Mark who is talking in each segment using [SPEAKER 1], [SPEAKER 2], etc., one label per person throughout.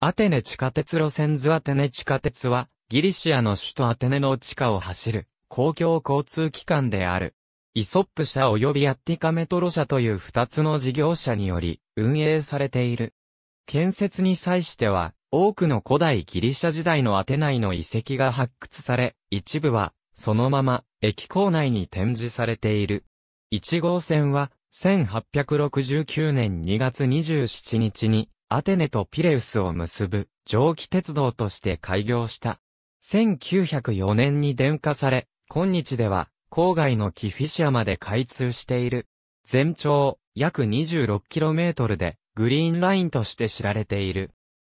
[SPEAKER 1] アテネ地下鉄路線図アテネ地下鉄は、ギリシアの首都アテネの地下を走る、公共交通機関である。イソップ社及びアッティカメトロ社という二つの事業者により、運営されている。建設に際しては、多くの古代ギリシャ時代のアテナイの遺跡が発掘され、一部は、そのまま、駅構内に展示されている。1号線は、1869年2月27日に、アテネとピレウスを結ぶ蒸気鉄道として開業した。1904年に電化され、今日では郊外のキフィシアまで開通している。全長約 26km でグリーンラインとして知られている。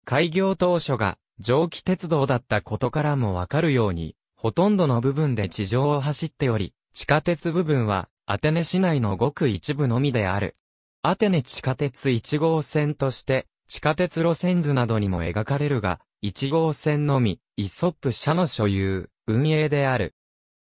[SPEAKER 1] 開業当初が蒸気鉄道だったことからもわかるように、ほとんどの部分で地上を走っており、地下鉄部分はアテネ市内のごく一部のみである。アテネ地下鉄1号線として地下鉄路線図などにも描かれるが、1号線のみ、イソップ社の所有、運営である。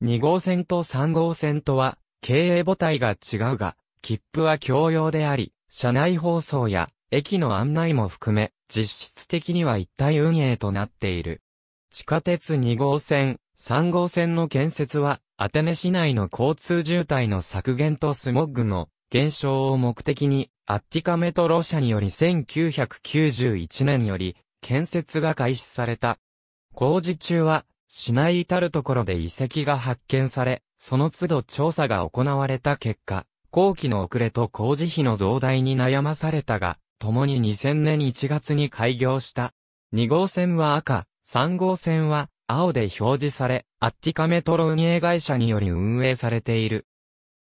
[SPEAKER 1] 2号線と3号線とは、経営母体が違うが、切符は共用であり、車内放送や、駅の案内も含め、実質的には一体運営となっている。地下鉄2号線、3号線の建設は、アテネ市内の交通渋滞の削減とスモッグの減少を目的に、アッティカメトロ社により1991年より、建設が開始された。工事中は、市内至るところで遺跡が発見され、その都度調査が行われた結果、工期の遅れと工事費の増大に悩まされたが、共に2000年1月に開業した。2号線は赤、3号線は青で表示され、アッティカメトロ運営会社により運営されている。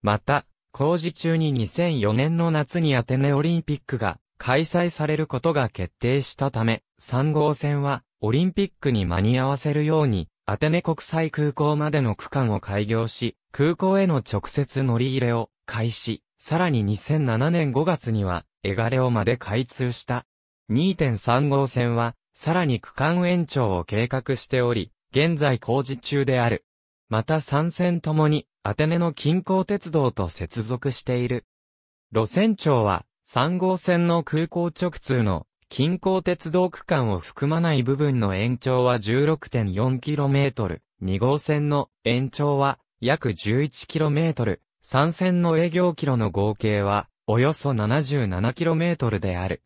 [SPEAKER 1] また、工事中に2004年の夏にアテネオリンピックが開催されることが決定したため、3号線はオリンピックに間に合わせるように、アテネ国際空港までの区間を開業し、空港への直接乗り入れを開始、さらに2007年5月には、エガレオまで開通した。2.3号線は、さらに区間延長を計画しており、現在工事中である。また3線ともに、アテネの近郊鉄道と接続している。路線長は、3号線の空港直通の近郊鉄道区間を含まない部分の延長は 16.4km、2号線の延長は約 11km、3線の営業キロの合計はおよそ 77km である。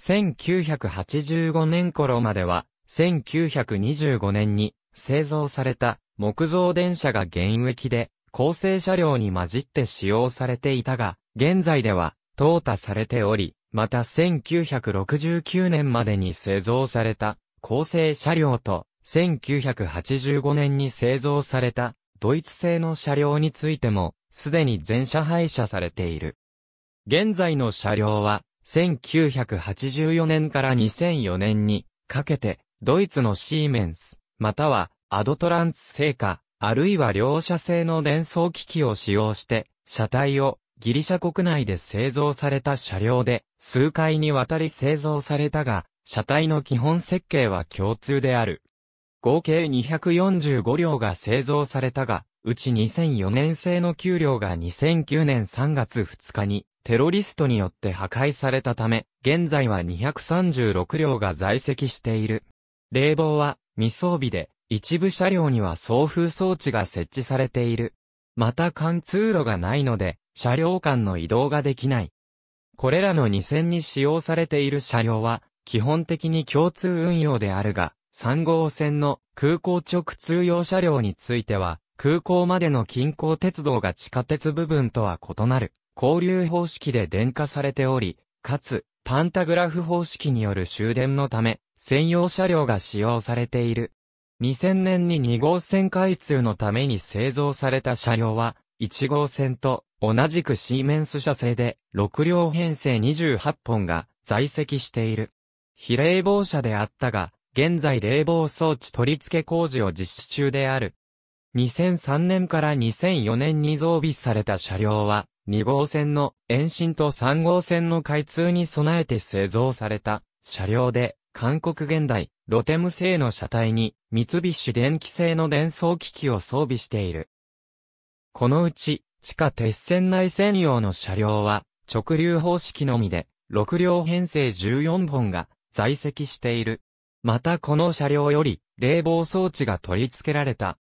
[SPEAKER 1] 1985年頃までは、1925年に製造された木造電車が現役で、構成車両に混じって使用されていたが、現在では、淘汰されており、また1969年までに製造された、構成車両と、1985年に製造された、ドイツ製の車両についても、すでに全車廃車されている。現在の車両は、1984年から2004年に、かけて、ドイツのシーメンス、または、アドトランツ製か、あるいは両社製の電装機器を使用して、車体をギリシャ国内で製造された車両で、数回にわたり製造されたが、車体の基本設計は共通である。合計245両が製造されたが、うち2004年製の9両が2009年3月2日にテロリストによって破壊されたため、現在は236両が在籍している。冷房は未装備で、一部車両には送風装置が設置されている。また貫通路がないので、車両間の移動ができない。これらの2線に使用されている車両は、基本的に共通運用であるが、3号線の空港直通用車両については、空港までの近郊鉄道が地下鉄部分とは異なる、交流方式で電化されており、かつ、パンタグラフ方式による終電のため、専用車両が使用されている。2000年に2号線開通のために製造された車両は、1号線と同じくシーメンス社製で、6両編成28本が在籍している。非冷房車であったが、現在冷房装置取り付け工事を実施中である。2003年から2004年に増備された車両は、2号線の延伸と3号線の開通に備えて製造された車両で、韓国現代、ロテム製の車体に、三菱電機製の電装機器を装備している。このうち、地下鉄線内専用の車両は、直流方式のみで、6両編成14本が在籍している。またこの車両より、冷房装置が取り付けられた。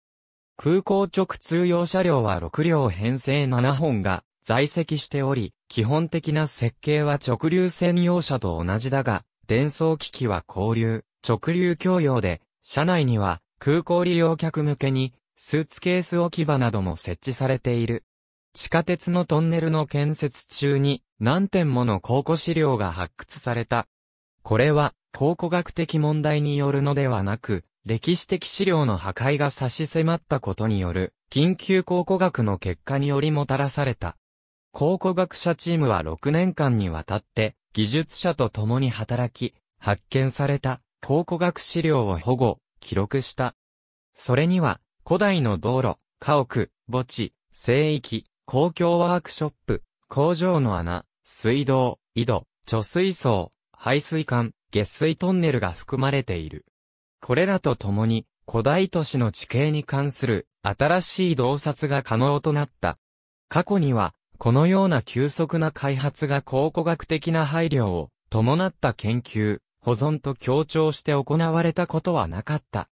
[SPEAKER 1] 空港直通用車両は6両編成7本が在籍しており、基本的な設計は直流専用車と同じだが、伝送機器は交流、直流供用で、車内には空港利用客向けに、スーツケース置き場なども設置されている。地下鉄のトンネルの建設中に何点もの考古資料が発掘された。これは考古学的問題によるのではなく、歴史的資料の破壊が差し迫ったことによる緊急考古学の結果によりもたらされた。考古学者チームは6年間にわたって技術者と共に働き、発見された考古学資料を保護、記録した。それには、古代の道路、家屋、墓地、聖域、公共ワークショップ、工場の穴、水道、井戸、貯水槽、排水管、下水トンネルが含まれている。これらと共に、古代都市の地形に関する新しい洞察が可能となった。過去には、このような急速な開発が考古学的な配慮を伴った研究、保存と強調して行われたことはなかった。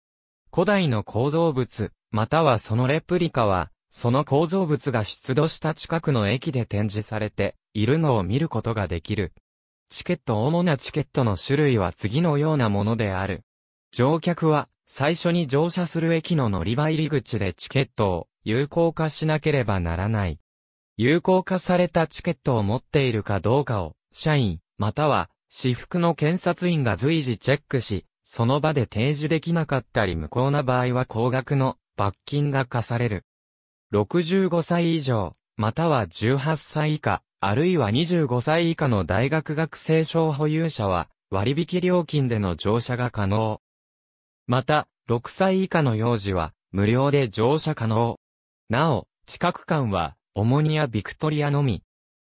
[SPEAKER 1] 古代の構造物、またはそのレプリカは、その構造物が出土した近くの駅で展示されているのを見ることができる。チケット主なチケットの種類は次のようなものである。乗客は最初に乗車する駅の乗り場入り口でチケットを有効化しなければならない。有効化されたチケットを持っているかどうかを、社員、または、私服の検察員が随時チェックし、その場で提示できなかったり無効な場合は高額の罰金が課される。65歳以上、または18歳以下、あるいは25歳以下の大学学生証保有者は、割引料金での乗車が可能。また、6歳以下の幼児は、無料で乗車可能。なお、近く間は、オモニア・ビクトリアのみ。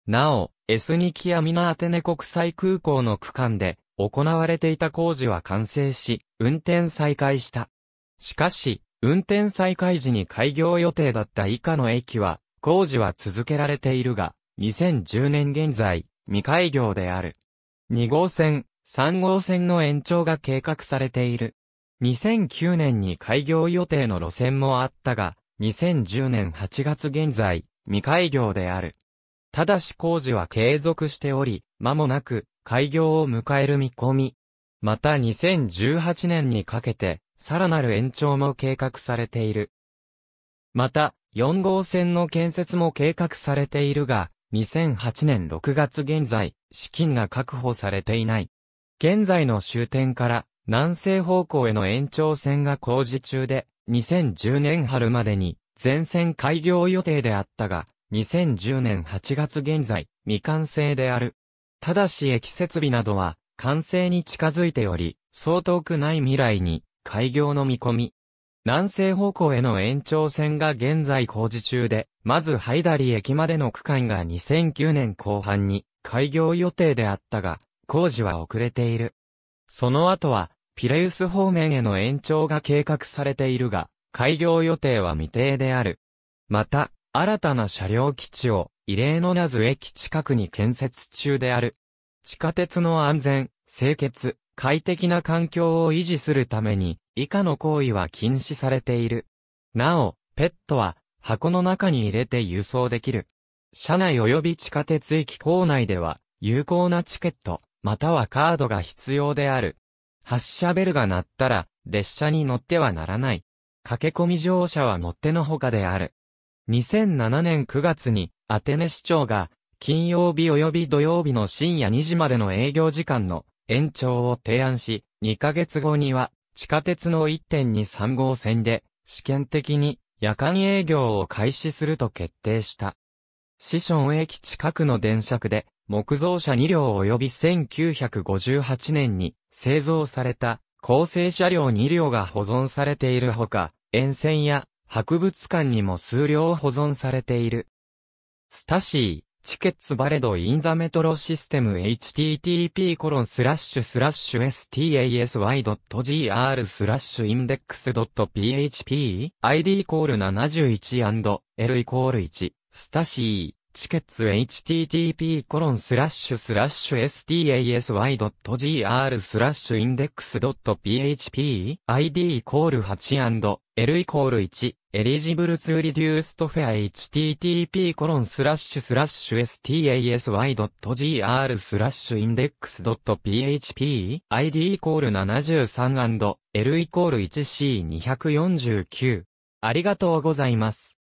[SPEAKER 1] なお、エスニキアミナアテネ国際空港の区間で行われていた工事は完成し、運転再開した。しかし、運転再開時に開業予定だった以下の駅は、工事は続けられているが、2010年現在、未開業である。2号線、3号線の延長が計画されている。2009年に開業予定の路線もあったが、2010年8月現在、未開業である。ただし工事は継続しており、間もなく開業を迎える見込み。また2018年にかけて、さらなる延長も計画されている。また、4号線の建設も計画されているが、2008年6月現在、資金が確保されていない。現在の終点から南西方向への延長線が工事中で、2010年春までに全線開業予定であったが、2010年8月現在、未完成である。ただし駅設備などは、完成に近づいており、そう遠くない未来に、開業の見込み。南西方向への延長線が現在工事中で、まずハイダリ駅までの区間が2009年後半に開業予定であったが、工事は遅れている。その後は、ピレウス方面への延長が計画されているが、開業予定は未定である。また、新たな車両基地を、異例のなず駅近くに建設中である。地下鉄の安全、清潔、快適な環境を維持するために、以下の行為は禁止されている。なお、ペットは、箱の中に入れて輸送できる。車内及び地下鉄駅構内では、有効なチケット、またはカードが必要である。発車ベルが鳴ったら、列車に乗ってはならない。駆け込み乗車はもってのほかである。2007年9月に、アテネ市長が、金曜日及び土曜日の深夜2時までの営業時間の延長を提案し、2ヶ月後には、地下鉄の1.23号線で、試験的に夜間営業を開始すると決定した。シション駅近くの電車区で、木造車2両及び1958年に製造された、構成車両2両が保存されているほか、沿線や博物館にも数量保存されている。スタシー、チケッツバレドインザメトロシステム http コロンスラッシュスラッシュ stasy.gr スラッシュインデックス .php id コール71 l イコール1スタシーチケッツ http コロンスラッシュスラッシュ stasy.gr スラッシュインデックス .php id イコール8 l イコール1エリジブルツーリデューストフェア http コロンスラッシュスラッシュ stasy.gr スラッシュインデックス .php id イコール73 l イコール 1c249 ありがとうございます。